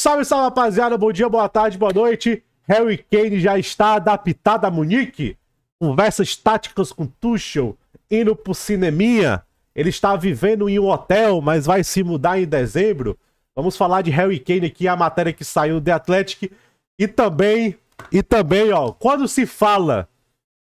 Salve, salve, rapaziada. Bom dia, boa tarde, boa noite. Harry Kane já está adaptado a Munique. Conversas táticas com Tuchel, indo pro cineminha. Ele está vivendo em um hotel, mas vai se mudar em dezembro. Vamos falar de Harry Kane aqui, a matéria que saiu do The Athletic. E também, e também, ó, quando se fala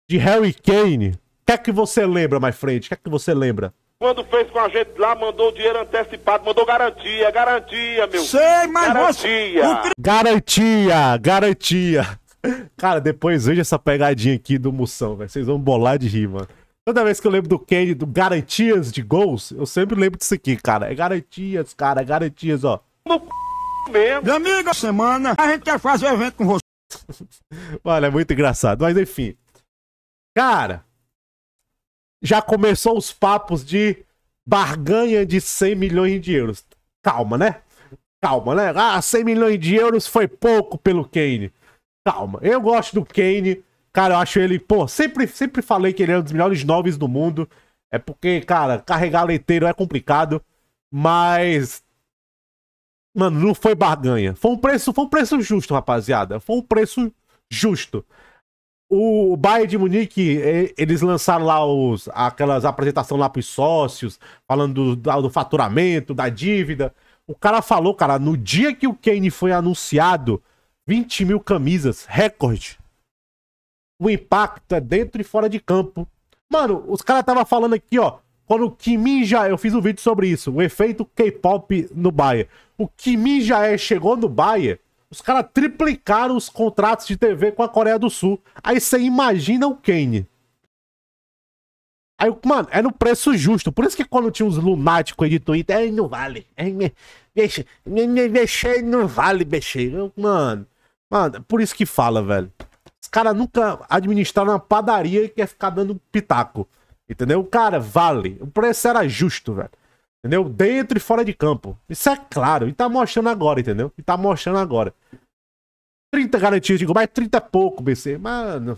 de Harry Kane, o que é que você lembra, mais frente? O que é que você lembra? Quando fez com a gente lá, mandou dinheiro antecipado, mandou garantia, garantia, meu. Sei, mas garantia. Você... Garantia, garantia. Cara, depois veja essa pegadinha aqui do Moção, velho. Vocês vão bolar de rir, mano. Toda vez que eu lembro do Kenny, do garantias de gols, eu sempre lembro disso aqui, cara. É garantias, cara, é garantias, ó. No c... mesmo. Meu amigo, semana a gente quer fazer evento com você. Olha, é muito engraçado. Mas enfim. Cara, já começou os papos de barganha de 100 milhões de euros. Calma, né? Calma, né? Ah, 100 milhões de euros foi pouco pelo Kane. Calma. Eu gosto do Kane. Cara, eu acho ele, pô, sempre, sempre falei que ele é um dos melhores noves do mundo. É porque, cara, carregar leiteiro é complicado. Mas. Mano, não foi barganha. Foi um preço, foi um preço justo, rapaziada. Foi um preço justo. O Bayern de Munique, eles lançaram lá os, aquelas apresentações lá pros sócios, falando do, do faturamento, da dívida. O cara falou, cara, no dia que o Kane foi anunciado, 20 mil camisas, recorde. O impacto é dentro e fora de campo. Mano, os caras estavam falando aqui, ó. Quando o Kimin já. Eu fiz um vídeo sobre isso. O efeito K-pop no Bahia. O Kimin já é chegou no Bahia. Os caras triplicaram os contratos de TV com a Coreia do Sul. Aí você imagina o Kane. Aí, mano, é no preço justo. Por isso que quando tinha uns lunáticos aí de Twitter, aí não vale. Aí mexer não vale mexer. Mano, mano, é por isso que fala, velho. Os caras nunca administraram uma padaria e quer ficar dando pitaco. Entendeu? Cara, vale. O preço era justo, velho. Entendeu? Dentro e fora de campo. Isso é claro. E tá mostrando agora, entendeu? E tá mostrando agora. 30 garantias de gol, mas 30 é pouco, BC. Mano.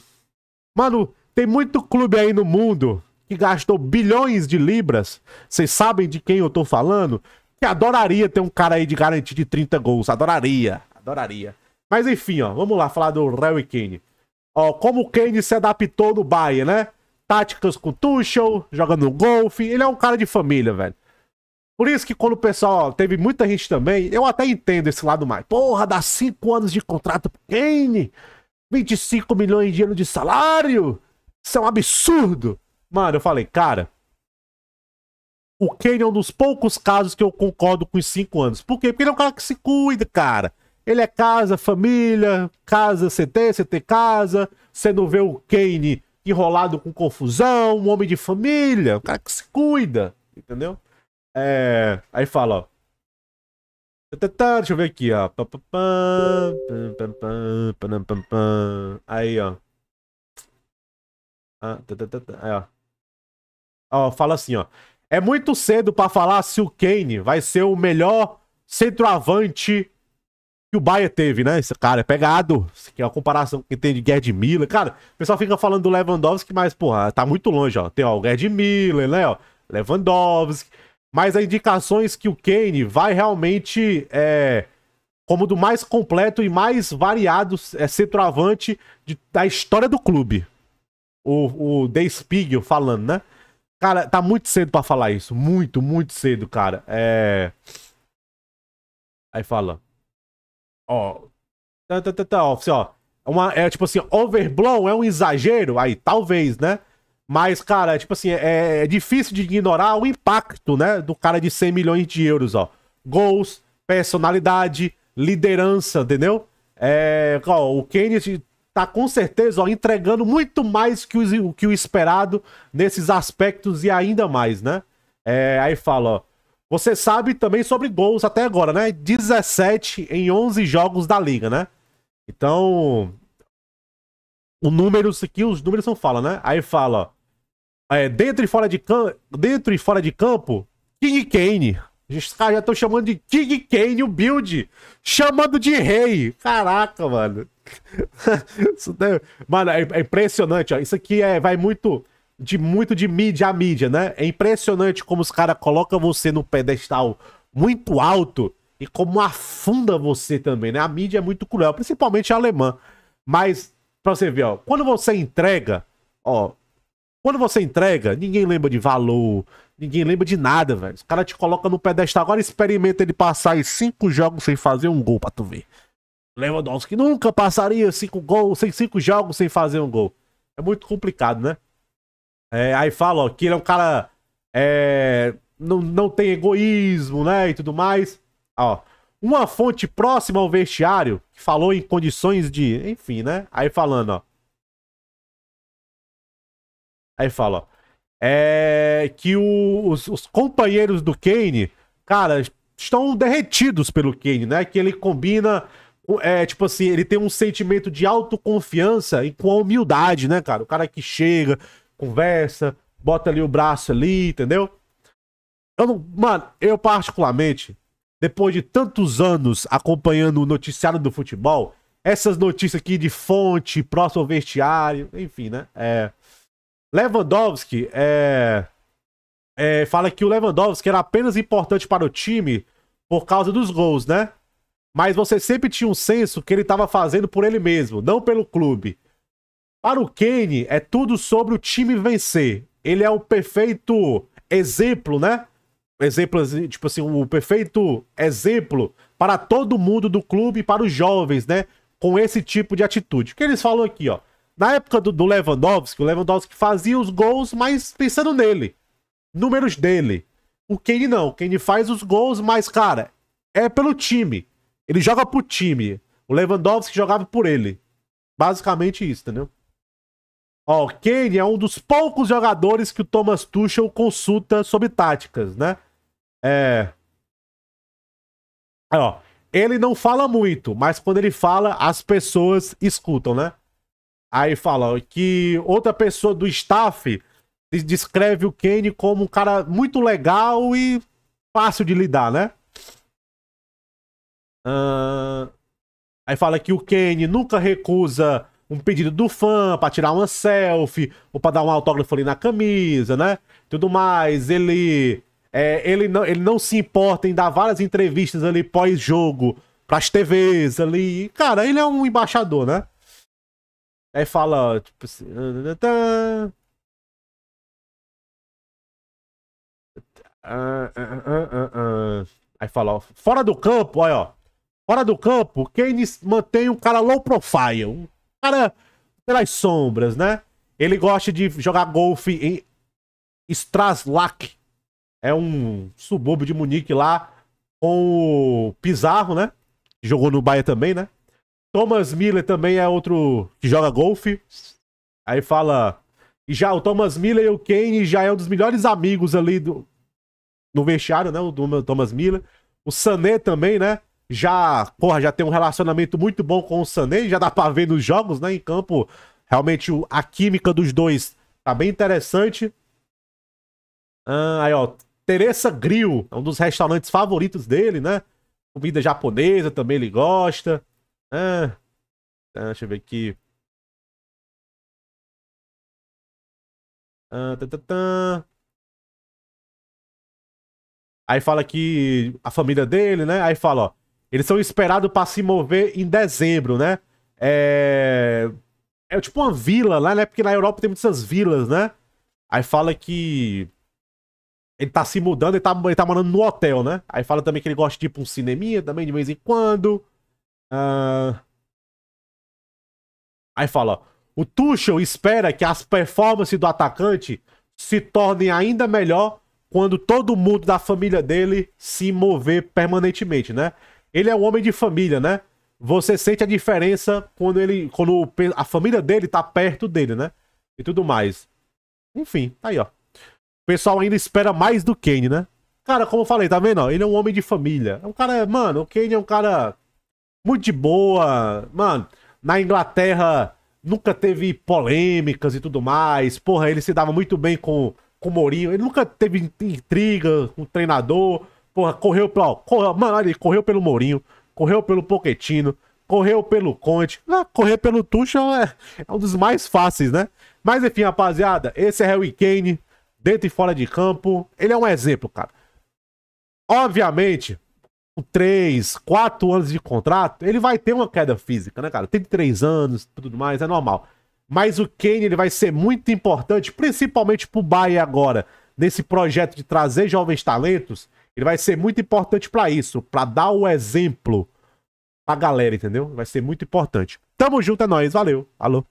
Mano, tem muito clube aí no mundo que gastou bilhões de libras. Vocês sabem de quem eu tô falando? Que adoraria ter um cara aí de garantia de 30 gols. Adoraria. Adoraria. Mas enfim, ó, vamos lá falar do Harry Kane. Ó, como o Kane se adaptou no Bayern, né? Táticas com Tuchel, jogando golfe. Ele é um cara de família, velho. Por isso que quando o pessoal teve muita gente também, eu até entendo esse lado mais. Porra, dá 5 anos de contrato pro Kane, 25 milhões de euros de salário, isso é um absurdo. Mano, eu falei, cara, o Kane é um dos poucos casos que eu concordo com os 5 anos. Por quê? Porque ele é um cara que se cuida, cara. Ele é casa, família, casa, CT, CT casa. Você não vê o Kane enrolado com confusão, um homem de família, um cara que se cuida, entendeu? É, aí fala, ó. Deixa eu ver aqui, ó. Aí, ó. Ah, aí, ó. Ó, fala assim, ó. É muito cedo para falar se o Kane vai ser o melhor centroavante que o Bahia teve, né? Esse cara é pegado. Que é a comparação que tem de Gerd Miller. Cara, o pessoal fica falando do Lewandowski, mas, porra, tá muito longe, ó. Tem, ó, o Gerd Miller, né, ó. Lewandowski mas há indicações que o Kane vai realmente é, como do mais completo e mais variado é, centroavante de, da história do clube. O, o The Spiegel falando, né? Cara, tá muito cedo para falar isso. Muito, muito cedo, cara. É... Aí fala. Ó. Tá, tá, tá, tá, ó, assim, ó. Uma, é tipo assim, overblown é um exagero? Aí, talvez, né? Mas, cara, é tipo assim, é, é, difícil de ignorar o impacto, né? Do cara de 100 milhões de euros, ó. Gols, personalidade, liderança, entendeu? É, ó, o Kennedy tá com certeza ó, entregando muito mais que o, que o esperado nesses aspectos e ainda mais, né? É, aí fala, ó. Você sabe também sobre gols até agora, né? 17 em 11 jogos da liga, né? Então, o números aqui, os números não falam, né? Aí fala, é, dentro, e fora de dentro e fora de campo, King Kane. Os caras já estão chamando de King Kane o build. Chamando de rei. Caraca, mano. deve... Mano, é, é, impressionante. Ó. Isso aqui é, vai muito de muito de mídia a mídia, né? É impressionante como os caras colocam você no pedestal muito alto e como afunda você também, né? A mídia é muito cruel, principalmente a alemã. Mas, pra você ver, ó, quando você entrega, ó, quando você entrega, ninguém lembra de valor, ninguém lembra de nada, velho. Os caras te colocam no pedestal. Agora experimenta ele passar aí cinco jogos sem fazer um gol pra tu ver. Lewandowski nunca passaria cinco gols, sem cinco jogos sem fazer um gol. É muito complicado, né? É, aí fala ó, que ele é um cara. É, não, não tem egoísmo, né? E tudo mais. Ó, uma fonte próxima ao vestiário que falou em condições de. Enfim, né? Aí falando, ó. Aí fala, é que o, os, os, companheiros do Kane, cara, estão derretidos pelo Kane, né? Que ele combina, é, tipo assim, ele tem um sentimento de autoconfiança e com a humildade, né, cara? O cara que chega, conversa, bota ali o braço ali, entendeu? Eu não, mano, eu particularmente, depois de tantos anos acompanhando o noticiário do futebol, essas notícias aqui de fonte, próximo vestiário, enfim, né? É... Lewandowski é, é, fala que o Lewandowski era apenas importante para o time por causa dos gols, né? Mas você sempre tinha um senso que ele estava fazendo por ele mesmo, não pelo clube. Para o Kane, é tudo sobre o time vencer. Ele é o perfeito exemplo, né? Exemplo, tipo assim, o perfeito exemplo para todo mundo do clube e para os jovens, né? Com esse tipo de atitude. O que eles falam aqui, ó? Na época do, do Lewandowski, o Lewandowski fazia os gols, mas pensando nele. Números dele. O Kane não. O Kane faz os gols, mas, cara, é pelo time. Ele joga pro time. O Lewandowski jogava por ele. Basicamente isso, entendeu? Ó, o Kane é um dos poucos jogadores que o Thomas Tuchel consulta sobre táticas, né? É. Aí, ó. Ele não fala muito, mas quando ele fala, as pessoas escutam, né? Aí fala que outra pessoa do staff descreve o Kane como um cara muito legal e fácil de lidar, né? Uh... Aí fala que o Kane nunca recusa um pedido do fã para tirar uma selfie ou para dar um autógrafo ali na camisa, né? Tudo mais. Ele, é, ele, não, ele não se importa em dar várias entrevistas ali pós-jogo pras TVs ali. Cara, ele é um embaixador, né? Aí fala, tipo assim. Aí fala, ó, fora do campo, olha, ó. Fora do campo, quem mantém um cara low profile. Um cara pelas sombras, né? Ele gosta de jogar golfe em Straslak. É um subúrbio de Munique lá com o Pizarro, né? Jogou no Bahia também, né? Thomas Miller também é outro que joga golfe. Aí fala. E já o Thomas Miller e o Kane já é um dos melhores amigos ali do, no vestiário, né? O do Thomas Miller. O Sané também, né? Já, porra, já tem um relacionamento muito bom com o Sané, já dá pra ver nos jogos, né? Em campo, realmente a química dos dois tá bem interessante. Ah, aí, ó, Teresa Grill, é um dos restaurantes favoritos dele, né? Comida japonesa também ele gosta. Ah, tá, deixa eu ver aqui. Ah, tá, tá, Aí fala que a família dele, né? Aí fala, ó. Eles são esperados para se mover em dezembro, né? É... é tipo uma vila lá, né? Porque na Europa tem muitas vilas, né? Aí fala que ele tá se mudando, ele tá, ele tá morando no hotel, né? Aí fala também que ele gosta de ir pra um cineminha também de vez em quando. Uh... Aí fala: o Tuchel espera que as performances do atacante se tornem ainda melhor quando todo mundo da família dele se mover permanentemente, né? Ele é um homem de família, né? Você sente a diferença quando ele, quando a família dele tá perto dele, né? E tudo mais. Enfim, tá aí, ó. O pessoal ainda espera mais do Kane, né? Cara, como eu falei, tá vendo? Ele é um homem de família. É um cara, mano, o Kane é um cara muito de boa. Mano, na Inglaterra nunca teve polêmicas e tudo mais. Porra, ele se dava muito bem com, com o Mourinho. Ele nunca teve intriga com o treinador. Porra, correu, pra, correu, mano, ele correu pelo Mourinho, correu pelo Poquetino, correu pelo Conte. Ah, correr pelo Tuchel é, é, um dos mais fáceis, né? Mas enfim, rapaziada, esse é Harry Kane, dentro e fora de campo. Ele é um exemplo, cara. Obviamente, com quatro anos de contrato, ele vai ter uma queda física, né, cara? Tem três anos, tudo mais, é normal. Mas o Kane ele vai ser muito importante, principalmente pro Bahia agora, nesse projeto de trazer jovens talentos. Ele vai ser muito importante para isso, para dar o exemplo pra galera, entendeu? Vai ser muito importante. Tamo junto, é nóis, valeu, alô.